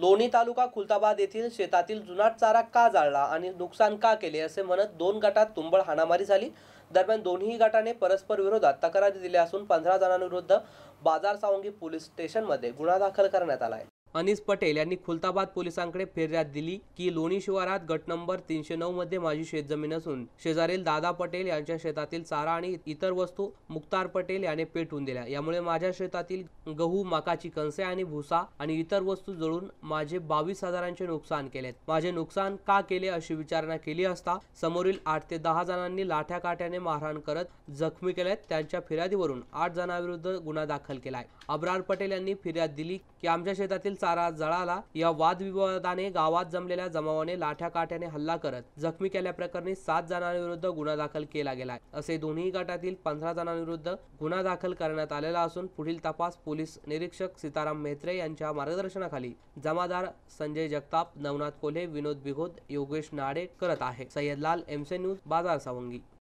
लोणी तालुका खुलताबाद येथील शेतातील जुनाट चारा का जाळला आणि नुकसान का केले असे म्हणत दोन गटात तुंबळ हाणामारी झाली दरम्यान दोन्ही गटाने परस्पर विरोधात तक्रारी दिल्या असून पंधरा जणांविरुद्ध बाजार सावंगी पोलीस स्टेशनमध्ये गुन्हा दाखल करण्यात आला आहे अनिस पटेल यांनी खुलताबाद पोलिसांकडे फिर्याद दिली की लोणी शिवारात गट नंबर तीनशे नऊ मध्ये माझी शेतजमीन असून शेजारील दादा पटेल यांच्या शेतातील चारा आणि इतर वस्तू मुक्तार पटेल याने पेटून दिल्या यामुळे माझ्या शेतातील गहू मकाची कणसे आणि भुसा आणि इतर वस्तू जळून माझे बावीस हजारांचे नुकसान केले माझे नुकसान का केले अशी विचारणा केली असता समोरील आठ ते दहा जणांनी लाठ्या काठ्याने मारहाण करत जखमी केल्यात त्यांच्या फिर्यादीवरून आठ जणांविरुद्ध गुन्हा दाखल केलाय अब्रार पटेल यांनी फिर्याद दिली की आमच्या शेतातील चारा जळाला या वादविवादाने गावात जमलेल्या जमावाने लाठ्या काठ्याने हल्ला करत जखमी केल्याप्रकरणी सात जणांविरुद्ध गुन्हा दाखल केला गेला असे दोन्ही गटातील पंधरा जणांविरुद्ध गुन्हा दाखल करण्यात आलेला असून पुढील तपास पोलीस निरीक्षक सीताराम मेहत्रे यांच्या मार्गदर्शनाखाली जमादार संजय जगताप नवनाथ कोल्हे विनोद बिघोद योगेश नाडे करत आहे सय्यद लाल न्यूज बाजार सावंगी